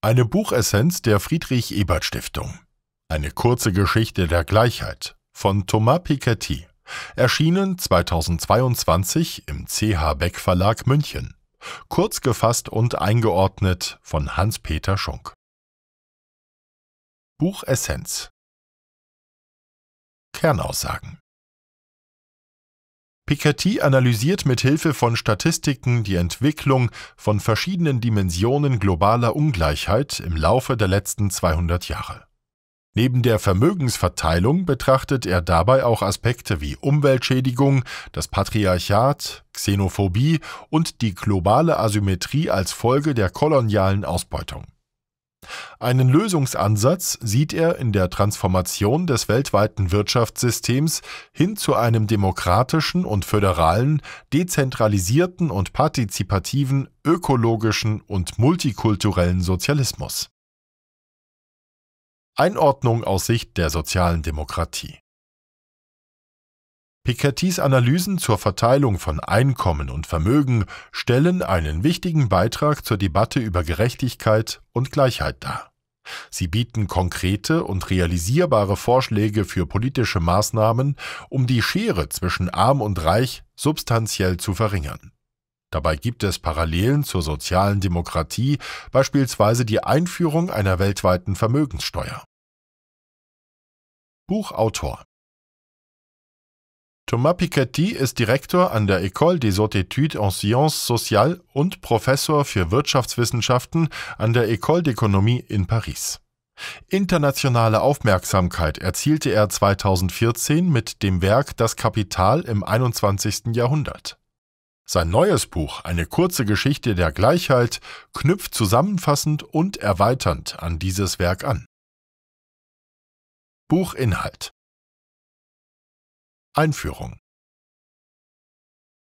Eine Buchessenz der Friedrich Ebert Stiftung. Eine kurze Geschichte der Gleichheit von Thomas Piketty. Erschienen 2022 im CH Beck Verlag München. Kurz gefasst und eingeordnet von Hans-Peter Schunk. Buchessenz Kernaussagen Piketty analysiert mit Hilfe von Statistiken die Entwicklung von verschiedenen Dimensionen globaler Ungleichheit im Laufe der letzten 200 Jahre. Neben der Vermögensverteilung betrachtet er dabei auch Aspekte wie Umweltschädigung, das Patriarchat, Xenophobie und die globale Asymmetrie als Folge der kolonialen Ausbeutung. Einen Lösungsansatz sieht er in der Transformation des weltweiten Wirtschaftssystems hin zu einem demokratischen und föderalen, dezentralisierten und partizipativen, ökologischen und multikulturellen Sozialismus. Einordnung aus Sicht der sozialen Demokratie Picattys Analysen zur Verteilung von Einkommen und Vermögen stellen einen wichtigen Beitrag zur Debatte über Gerechtigkeit und Gleichheit dar. Sie bieten konkrete und realisierbare Vorschläge für politische Maßnahmen, um die Schere zwischen arm und reich substanziell zu verringern. Dabei gibt es Parallelen zur sozialen Demokratie, beispielsweise die Einführung einer weltweiten Vermögenssteuer. Buchautor Thomas Piketty ist Direktor an der École des Hautes Études en Sciences Sociales und Professor für Wirtschaftswissenschaften an der École d'Économie in Paris. Internationale Aufmerksamkeit erzielte er 2014 mit dem Werk Das Kapital im 21. Jahrhundert. Sein neues Buch, eine kurze Geschichte der Gleichheit, knüpft zusammenfassend und erweiternd an dieses Werk an. Buchinhalt Einführung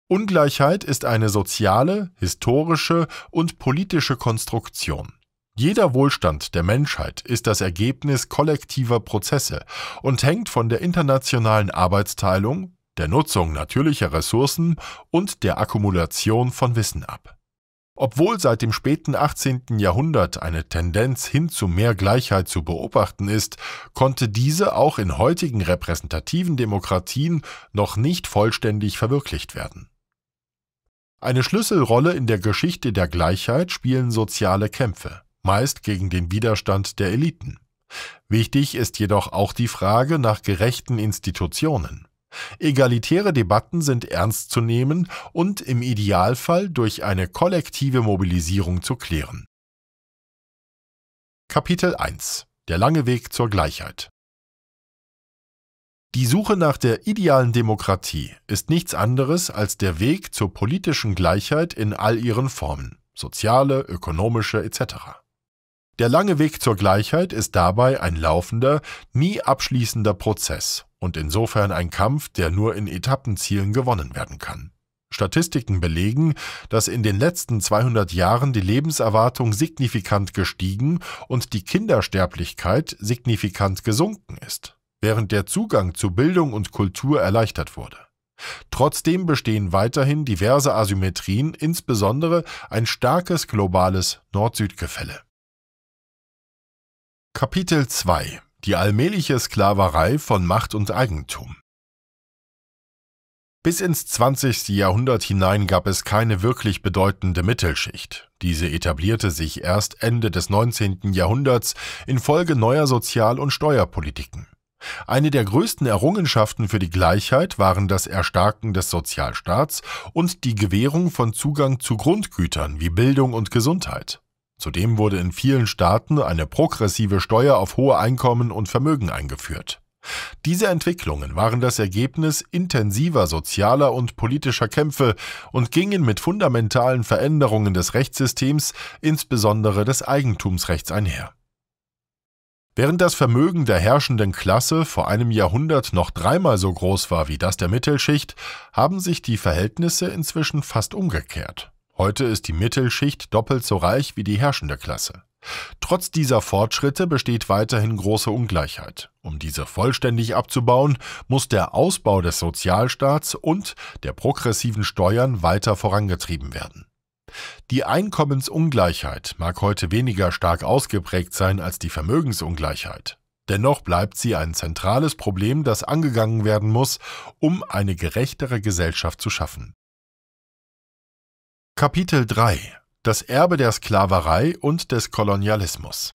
Ungleichheit ist eine soziale, historische und politische Konstruktion. Jeder Wohlstand der Menschheit ist das Ergebnis kollektiver Prozesse und hängt von der internationalen Arbeitsteilung, der Nutzung natürlicher Ressourcen und der Akkumulation von Wissen ab. Obwohl seit dem späten 18. Jahrhundert eine Tendenz hin zu mehr Gleichheit zu beobachten ist, konnte diese auch in heutigen repräsentativen Demokratien noch nicht vollständig verwirklicht werden. Eine Schlüsselrolle in der Geschichte der Gleichheit spielen soziale Kämpfe, meist gegen den Widerstand der Eliten. Wichtig ist jedoch auch die Frage nach gerechten Institutionen. Egalitäre Debatten sind ernst zu nehmen und im Idealfall durch eine kollektive Mobilisierung zu klären. Kapitel 1 Der lange Weg zur Gleichheit Die Suche nach der idealen Demokratie ist nichts anderes als der Weg zur politischen Gleichheit in all ihren Formen, soziale, ökonomische etc. Der lange Weg zur Gleichheit ist dabei ein laufender, nie abschließender Prozess, und insofern ein Kampf, der nur in Etappenzielen gewonnen werden kann. Statistiken belegen, dass in den letzten 200 Jahren die Lebenserwartung signifikant gestiegen und die Kindersterblichkeit signifikant gesunken ist, während der Zugang zu Bildung und Kultur erleichtert wurde. Trotzdem bestehen weiterhin diverse Asymmetrien, insbesondere ein starkes globales Nord-Süd-Gefälle. Kapitel 2 die allmähliche Sklaverei von Macht und Eigentum. Bis ins 20. Jahrhundert hinein gab es keine wirklich bedeutende Mittelschicht. Diese etablierte sich erst Ende des 19. Jahrhunderts infolge neuer Sozial- und Steuerpolitiken. Eine der größten Errungenschaften für die Gleichheit waren das Erstarken des Sozialstaats und die Gewährung von Zugang zu Grundgütern wie Bildung und Gesundheit. Zudem wurde in vielen Staaten eine progressive Steuer auf hohe Einkommen und Vermögen eingeführt. Diese Entwicklungen waren das Ergebnis intensiver sozialer und politischer Kämpfe und gingen mit fundamentalen Veränderungen des Rechtssystems, insbesondere des Eigentumsrechts, einher. Während das Vermögen der herrschenden Klasse vor einem Jahrhundert noch dreimal so groß war wie das der Mittelschicht, haben sich die Verhältnisse inzwischen fast umgekehrt. Heute ist die Mittelschicht doppelt so reich wie die herrschende Klasse. Trotz dieser Fortschritte besteht weiterhin große Ungleichheit. Um diese vollständig abzubauen, muss der Ausbau des Sozialstaats und der progressiven Steuern weiter vorangetrieben werden. Die Einkommensungleichheit mag heute weniger stark ausgeprägt sein als die Vermögensungleichheit. Dennoch bleibt sie ein zentrales Problem, das angegangen werden muss, um eine gerechtere Gesellschaft zu schaffen. Kapitel 3 Das Erbe der Sklaverei und des Kolonialismus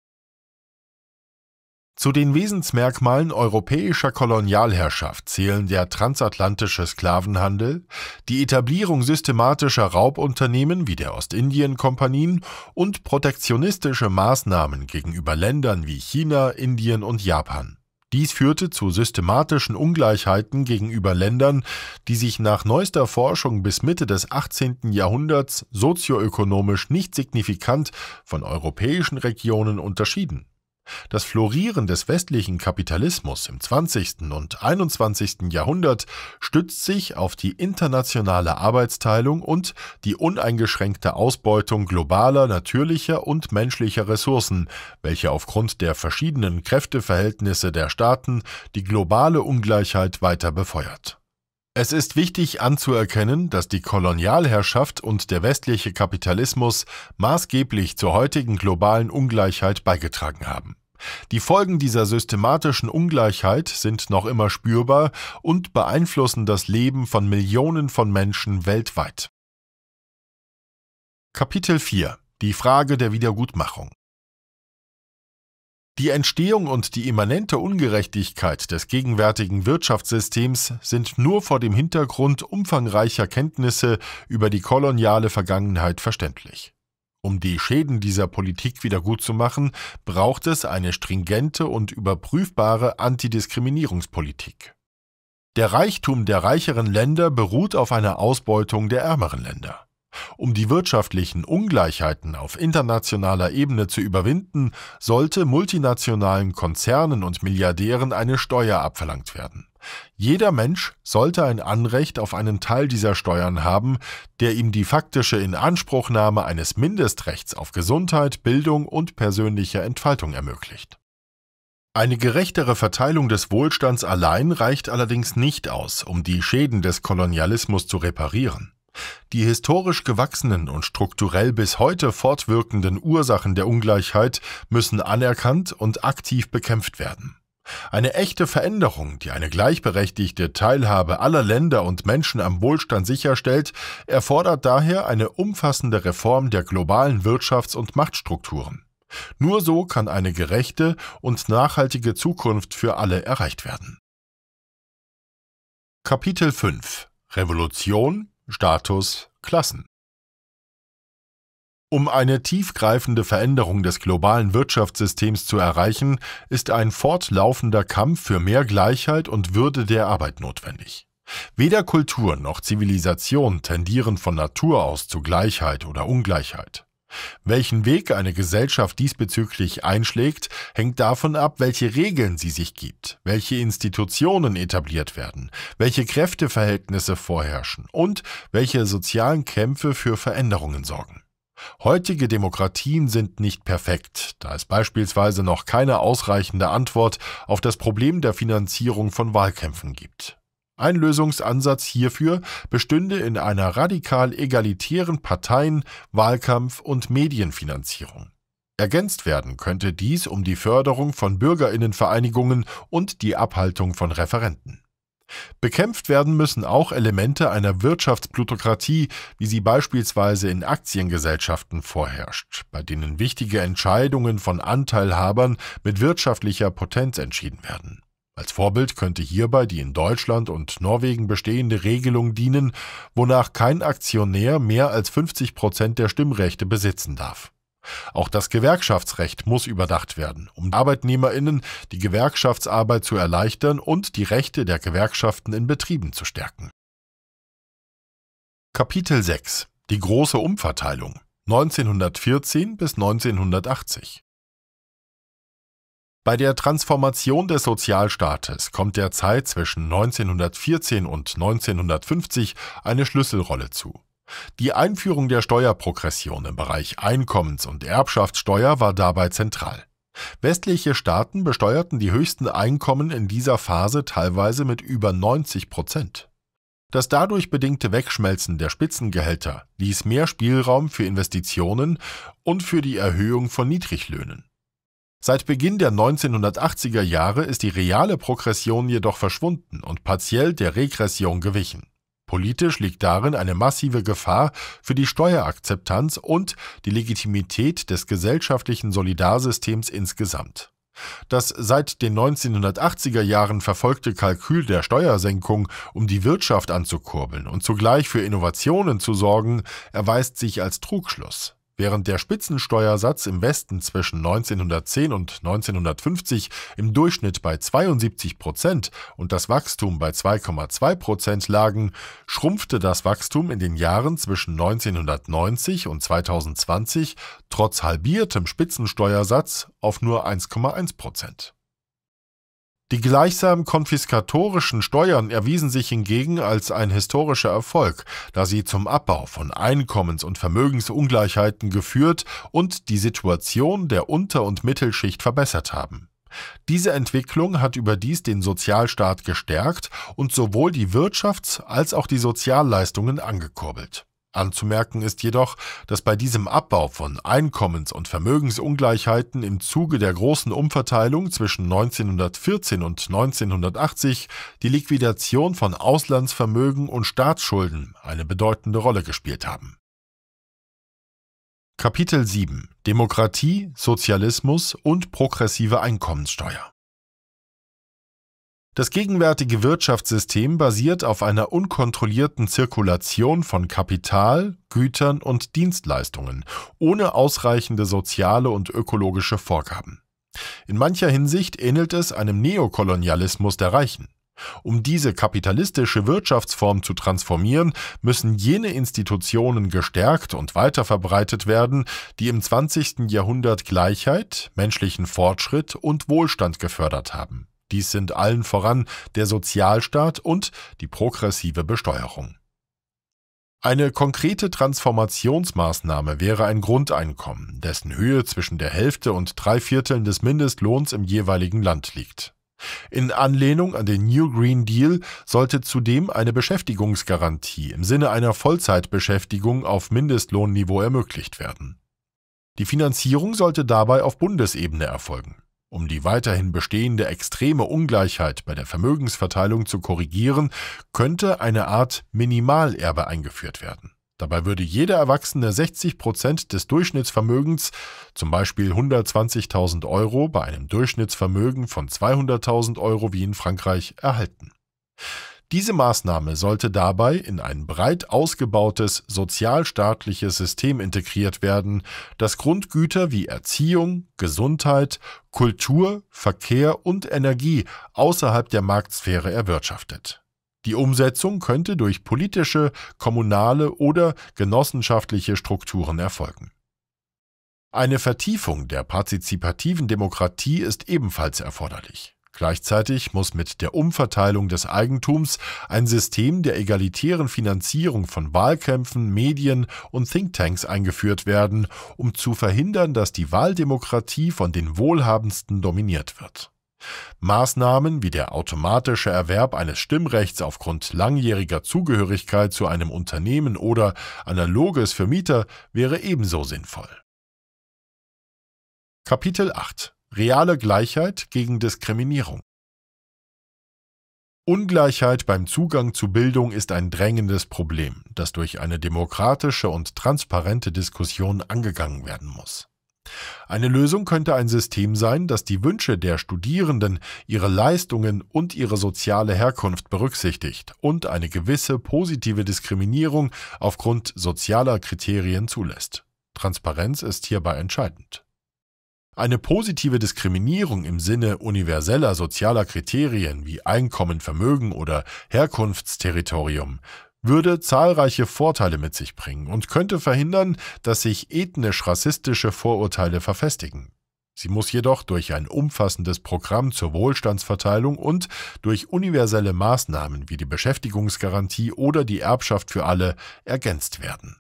Zu den Wesensmerkmalen europäischer Kolonialherrschaft zählen der transatlantische Sklavenhandel, die Etablierung systematischer Raubunternehmen wie der Ostindien-Kompanien und protektionistische Maßnahmen gegenüber Ländern wie China, Indien und Japan. Dies führte zu systematischen Ungleichheiten gegenüber Ländern, die sich nach neuester Forschung bis Mitte des 18. Jahrhunderts sozioökonomisch nicht signifikant von europäischen Regionen unterschieden das Florieren des westlichen Kapitalismus im 20. und 21. Jahrhundert stützt sich auf die internationale Arbeitsteilung und die uneingeschränkte Ausbeutung globaler, natürlicher und menschlicher Ressourcen, welche aufgrund der verschiedenen Kräfteverhältnisse der Staaten die globale Ungleichheit weiter befeuert es ist wichtig anzuerkennen, dass die Kolonialherrschaft und der westliche Kapitalismus maßgeblich zur heutigen globalen Ungleichheit beigetragen haben. Die Folgen dieser systematischen Ungleichheit sind noch immer spürbar und beeinflussen das Leben von Millionen von Menschen weltweit. Kapitel 4 Die Frage der Wiedergutmachung die Entstehung und die immanente Ungerechtigkeit des gegenwärtigen Wirtschaftssystems sind nur vor dem Hintergrund umfangreicher Kenntnisse über die koloniale Vergangenheit verständlich. Um die Schäden dieser Politik wiedergutzumachen, braucht es eine stringente und überprüfbare Antidiskriminierungspolitik. Der Reichtum der reicheren Länder beruht auf einer Ausbeutung der ärmeren Länder. Um die wirtschaftlichen Ungleichheiten auf internationaler Ebene zu überwinden, sollte multinationalen Konzernen und Milliardären eine Steuer abverlangt werden. Jeder Mensch sollte ein Anrecht auf einen Teil dieser Steuern haben, der ihm die faktische Inanspruchnahme eines Mindestrechts auf Gesundheit, Bildung und persönliche Entfaltung ermöglicht. Eine gerechtere Verteilung des Wohlstands allein reicht allerdings nicht aus, um die Schäden des Kolonialismus zu reparieren. Die historisch gewachsenen und strukturell bis heute fortwirkenden Ursachen der Ungleichheit müssen anerkannt und aktiv bekämpft werden. Eine echte Veränderung, die eine gleichberechtigte Teilhabe aller Länder und Menschen am Wohlstand sicherstellt, erfordert daher eine umfassende Reform der globalen Wirtschafts- und Machtstrukturen. Nur so kann eine gerechte und nachhaltige Zukunft für alle erreicht werden. Kapitel 5 Revolution Status Klassen. Um eine tiefgreifende Veränderung des globalen Wirtschaftssystems zu erreichen, ist ein fortlaufender Kampf für mehr Gleichheit und Würde der Arbeit notwendig. Weder Kultur noch Zivilisation tendieren von Natur aus zu Gleichheit oder Ungleichheit. Welchen Weg eine Gesellschaft diesbezüglich einschlägt, hängt davon ab, welche Regeln sie sich gibt, welche Institutionen etabliert werden, welche Kräfteverhältnisse vorherrschen und welche sozialen Kämpfe für Veränderungen sorgen. Heutige Demokratien sind nicht perfekt, da es beispielsweise noch keine ausreichende Antwort auf das Problem der Finanzierung von Wahlkämpfen gibt. Ein Lösungsansatz hierfür bestünde in einer radikal egalitären Parteien-, Wahlkampf- und Medienfinanzierung. Ergänzt werden könnte dies um die Förderung von Bürgerinnenvereinigungen und die Abhaltung von Referenten. Bekämpft werden müssen auch Elemente einer Wirtschaftsplutokratie, wie sie beispielsweise in Aktiengesellschaften vorherrscht, bei denen wichtige Entscheidungen von Anteilhabern mit wirtschaftlicher Potenz entschieden werden. Als Vorbild könnte hierbei die in Deutschland und Norwegen bestehende Regelung dienen, wonach kein Aktionär mehr als 50 Prozent der Stimmrechte besitzen darf. Auch das Gewerkschaftsrecht muss überdacht werden, um Arbeitnehmerinnen die Gewerkschaftsarbeit zu erleichtern und die Rechte der Gewerkschaften in Betrieben zu stärken. Kapitel 6 Die große Umverteilung 1914 bis 1980 bei der Transformation des Sozialstaates kommt der Zeit zwischen 1914 und 1950 eine Schlüsselrolle zu. Die Einführung der Steuerprogression im Bereich Einkommens- und Erbschaftssteuer war dabei zentral. Westliche Staaten besteuerten die höchsten Einkommen in dieser Phase teilweise mit über 90 Prozent. Das dadurch bedingte Wegschmelzen der Spitzengehälter ließ mehr Spielraum für Investitionen und für die Erhöhung von Niedriglöhnen. Seit Beginn der 1980er Jahre ist die reale Progression jedoch verschwunden und partiell der Regression gewichen. Politisch liegt darin eine massive Gefahr für die Steuerakzeptanz und die Legitimität des gesellschaftlichen Solidarsystems insgesamt. Das seit den 1980er Jahren verfolgte Kalkül der Steuersenkung, um die Wirtschaft anzukurbeln und zugleich für Innovationen zu sorgen, erweist sich als Trugschluss. Während der Spitzensteuersatz im Westen zwischen 1910 und 1950 im Durchschnitt bei 72 Prozent und das Wachstum bei 2,2 Prozent lagen, schrumpfte das Wachstum in den Jahren zwischen 1990 und 2020 trotz halbiertem Spitzensteuersatz auf nur 1,1 Prozent. Die gleichsam konfiskatorischen Steuern erwiesen sich hingegen als ein historischer Erfolg, da sie zum Abbau von Einkommens- und Vermögensungleichheiten geführt und die Situation der Unter- und Mittelschicht verbessert haben. Diese Entwicklung hat überdies den Sozialstaat gestärkt und sowohl die Wirtschafts- als auch die Sozialleistungen angekurbelt Anzumerken ist jedoch, dass bei diesem Abbau von Einkommens- und Vermögensungleichheiten im Zuge der großen Umverteilung zwischen 1914 und 1980 die Liquidation von Auslandsvermögen und Staatsschulden eine bedeutende Rolle gespielt haben. Kapitel 7 Demokratie, Sozialismus und progressive Einkommenssteuer das gegenwärtige Wirtschaftssystem basiert auf einer unkontrollierten Zirkulation von Kapital, Gütern und Dienstleistungen ohne ausreichende soziale und ökologische Vorgaben. In mancher Hinsicht ähnelt es einem Neokolonialismus der Reichen. Um diese kapitalistische Wirtschaftsform zu transformieren, müssen jene Institutionen gestärkt und weiterverbreitet werden, die im 20. Jahrhundert Gleichheit, menschlichen Fortschritt und Wohlstand gefördert haben. Dies sind allen voran der Sozialstaat und die progressive Besteuerung. Eine konkrete Transformationsmaßnahme wäre ein Grundeinkommen, dessen Höhe zwischen der Hälfte und drei Vierteln des Mindestlohns im jeweiligen Land liegt. In Anlehnung an den New Green Deal sollte zudem eine Beschäftigungsgarantie im Sinne einer Vollzeitbeschäftigung auf Mindestlohnniveau ermöglicht werden. Die Finanzierung sollte dabei auf Bundesebene erfolgen. Um die weiterhin bestehende extreme Ungleichheit bei der Vermögensverteilung zu korrigieren, könnte eine Art Minimalerbe eingeführt werden. Dabei würde jeder Erwachsene 60 Prozent des Durchschnittsvermögens, zum Beispiel 120.000 Euro, bei einem Durchschnittsvermögen von 200.000 Euro wie in Frankreich erhalten. Diese Maßnahme sollte dabei in ein breit ausgebautes sozialstaatliches System integriert werden, das Grundgüter wie Erziehung, Gesundheit, Kultur, Verkehr und Energie außerhalb der Marktsphäre erwirtschaftet. Die Umsetzung könnte durch politische, kommunale oder genossenschaftliche Strukturen erfolgen. Eine Vertiefung der partizipativen Demokratie ist ebenfalls erforderlich. Gleichzeitig muss mit der Umverteilung des Eigentums ein System der egalitären Finanzierung von Wahlkämpfen, Medien und Thinktanks eingeführt werden, um zu verhindern, dass die Wahldemokratie von den Wohlhabendsten dominiert wird. Maßnahmen wie der automatische Erwerb eines Stimmrechts aufgrund langjähriger Zugehörigkeit zu einem Unternehmen oder analoges für Mieter wäre ebenso sinnvoll. Kapitel 8 Reale Gleichheit gegen Diskriminierung. Ungleichheit beim Zugang zu Bildung ist ein drängendes Problem, das durch eine demokratische und transparente Diskussion angegangen werden muss. Eine Lösung könnte ein System sein, das die Wünsche der Studierenden, ihre Leistungen und ihre soziale Herkunft berücksichtigt und eine gewisse positive Diskriminierung aufgrund sozialer Kriterien zulässt. Transparenz ist hierbei entscheidend. Eine positive Diskriminierung im Sinne universeller sozialer Kriterien wie Einkommen, Vermögen oder Herkunftsterritorium würde zahlreiche Vorteile mit sich bringen und könnte verhindern, dass sich ethnisch-rassistische Vorurteile verfestigen. Sie muss jedoch durch ein umfassendes Programm zur Wohlstandsverteilung und durch universelle Maßnahmen wie die Beschäftigungsgarantie oder die Erbschaft für alle ergänzt werden.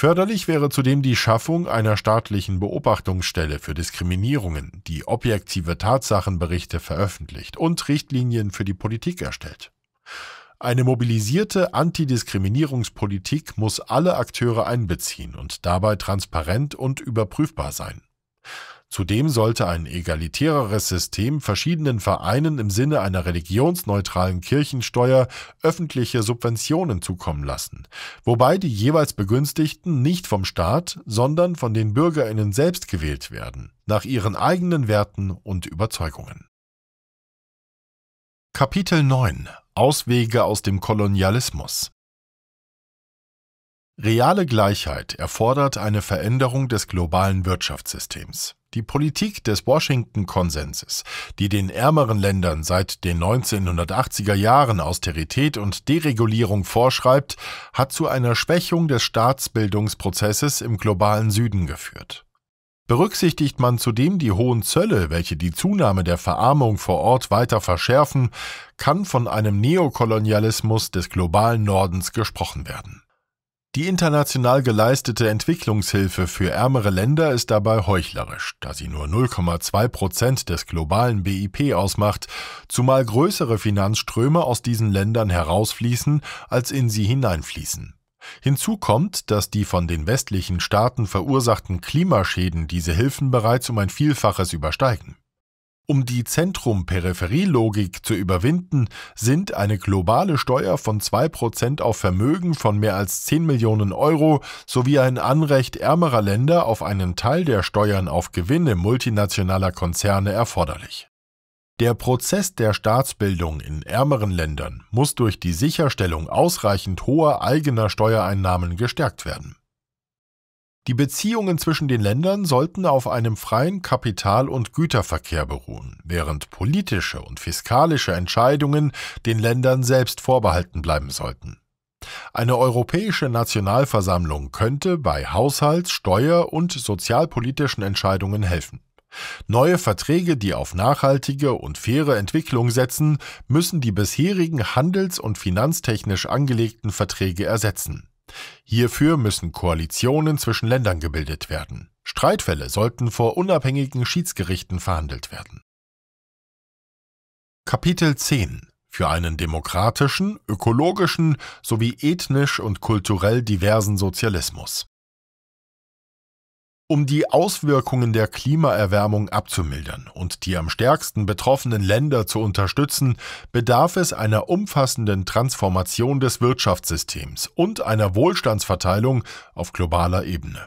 Förderlich wäre zudem die Schaffung einer staatlichen Beobachtungsstelle für Diskriminierungen, die objektive Tatsachenberichte veröffentlicht und Richtlinien für die Politik erstellt. Eine mobilisierte Antidiskriminierungspolitik muss alle Akteure einbeziehen und dabei transparent und überprüfbar sein. Zudem sollte ein egalitäreres System verschiedenen Vereinen im Sinne einer religionsneutralen Kirchensteuer öffentliche Subventionen zukommen lassen, wobei die jeweils Begünstigten nicht vom Staat, sondern von den Bürgerinnen selbst gewählt werden, nach ihren eigenen Werten und Überzeugungen. Kapitel 9 Auswege aus dem Kolonialismus Reale Gleichheit erfordert eine Veränderung des globalen Wirtschaftssystems. Die Politik des Washington-Konsenses, die den ärmeren Ländern seit den 1980er Jahren Austerität und Deregulierung vorschreibt, hat zu einer Schwächung des Staatsbildungsprozesses im globalen Süden geführt. Berücksichtigt man zudem die hohen Zölle, welche die Zunahme der Verarmung vor Ort weiter verschärfen, kann von einem Neokolonialismus des globalen Nordens gesprochen werden. Die international geleistete Entwicklungshilfe für ärmere Länder ist dabei heuchlerisch, da sie nur 0,2 Prozent des globalen BIP ausmacht, zumal größere Finanzströme aus diesen Ländern herausfließen, als in sie hineinfließen. Hinzu kommt, dass die von den westlichen Staaten verursachten Klimaschäden diese Hilfen bereits um ein Vielfaches übersteigen. Um die Zentrum-Peripherie-Logik zu überwinden, sind eine globale Steuer von 2% auf Vermögen von mehr als 10 Millionen Euro sowie ein Anrecht ärmerer Länder auf einen Teil der Steuern auf Gewinne multinationaler Konzerne erforderlich. Der Prozess der Staatsbildung in ärmeren Ländern muss durch die Sicherstellung ausreichend hoher eigener Steuereinnahmen gestärkt werden. Die Beziehungen zwischen den Ländern sollten auf einem freien Kapital- und Güterverkehr beruhen, während politische und fiskalische Entscheidungen den Ländern selbst vorbehalten bleiben sollten. Eine europäische Nationalversammlung könnte bei Haushalts-, Steuer- und sozialpolitischen Entscheidungen helfen. Neue Verträge, die auf nachhaltige und faire Entwicklung setzen, müssen die bisherigen handels- und finanztechnisch angelegten Verträge ersetzen. Hierfür müssen Koalitionen zwischen Ländern gebildet werden. Streitfälle sollten vor unabhängigen Schiedsgerichten verhandelt werden. Kapitel 10 für einen demokratischen, ökologischen sowie ethnisch und kulturell diversen Sozialismus. Um die Auswirkungen der Klimaerwärmung abzumildern und die am stärksten betroffenen Länder zu unterstützen, bedarf es einer umfassenden Transformation des Wirtschaftssystems und einer Wohlstandsverteilung auf globaler Ebene.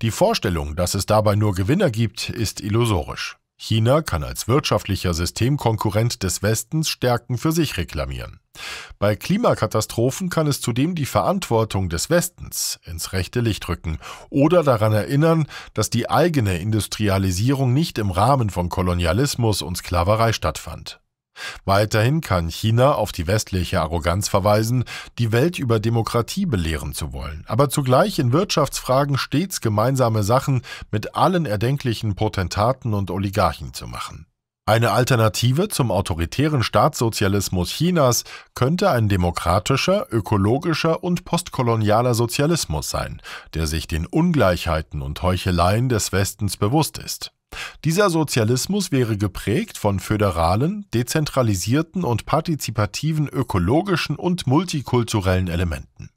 Die Vorstellung, dass es dabei nur Gewinner gibt, ist illusorisch. China kann als wirtschaftlicher Systemkonkurrent des Westens Stärken für sich reklamieren. Bei Klimakatastrophen kann es zudem die Verantwortung des Westens ins rechte Licht rücken oder daran erinnern, dass die eigene Industrialisierung nicht im Rahmen von Kolonialismus und Sklaverei stattfand. Weiterhin kann China auf die westliche Arroganz verweisen, die Welt über Demokratie belehren zu wollen, aber zugleich in Wirtschaftsfragen stets gemeinsame Sachen mit allen erdenklichen Potentaten und Oligarchen zu machen. Eine Alternative zum autoritären Staatssozialismus Chinas könnte ein demokratischer, ökologischer und postkolonialer Sozialismus sein, der sich den Ungleichheiten und Heucheleien des Westens bewusst ist. Dieser Sozialismus wäre geprägt von föderalen, dezentralisierten und partizipativen ökologischen und multikulturellen Elementen.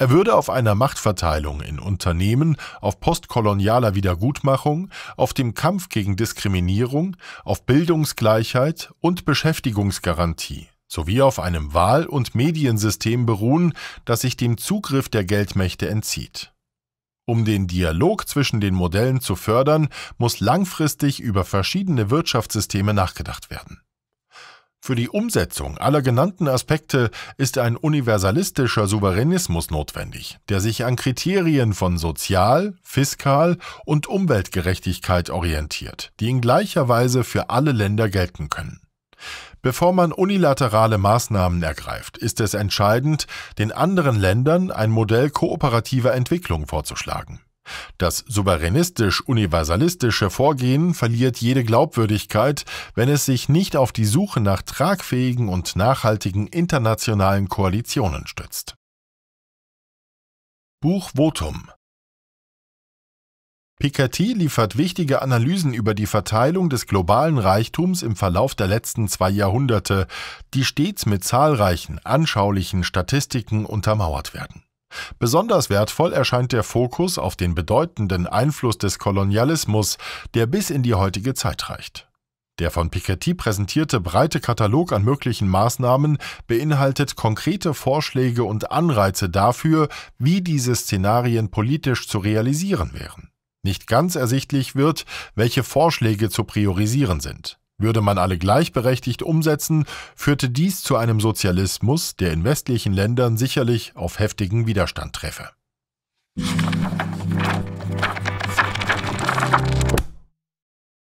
Er würde auf einer Machtverteilung in Unternehmen, auf postkolonialer Wiedergutmachung, auf dem Kampf gegen Diskriminierung, auf Bildungsgleichheit und Beschäftigungsgarantie sowie auf einem Wahl- und Mediensystem beruhen, das sich dem Zugriff der Geldmächte entzieht. Um den Dialog zwischen den Modellen zu fördern, muss langfristig über verschiedene Wirtschaftssysteme nachgedacht werden. Für die Umsetzung aller genannten Aspekte ist ein universalistischer Souveränismus notwendig, der sich an Kriterien von Sozial-, Fiskal- und Umweltgerechtigkeit orientiert, die in gleicher Weise für alle Länder gelten können. Bevor man unilaterale Maßnahmen ergreift, ist es entscheidend, den anderen Ländern ein Modell kooperativer Entwicklung vorzuschlagen. Das souveränistisch-universalistische Vorgehen verliert jede Glaubwürdigkeit, wenn es sich nicht auf die Suche nach tragfähigen und nachhaltigen internationalen Koalitionen stützt. Buch Votum Piketty liefert wichtige Analysen über die Verteilung des globalen Reichtums im Verlauf der letzten zwei Jahrhunderte, die stets mit zahlreichen, anschaulichen Statistiken untermauert werden. Besonders wertvoll erscheint der Fokus auf den bedeutenden Einfluss des Kolonialismus, der bis in die heutige Zeit reicht. Der von Piketty präsentierte breite Katalog an möglichen Maßnahmen beinhaltet konkrete Vorschläge und Anreize dafür, wie diese Szenarien politisch zu realisieren wären. Nicht ganz ersichtlich wird, welche Vorschläge zu priorisieren sind. Würde man alle gleichberechtigt umsetzen, führte dies zu einem Sozialismus, der in westlichen Ländern sicherlich auf heftigen Widerstand treffe.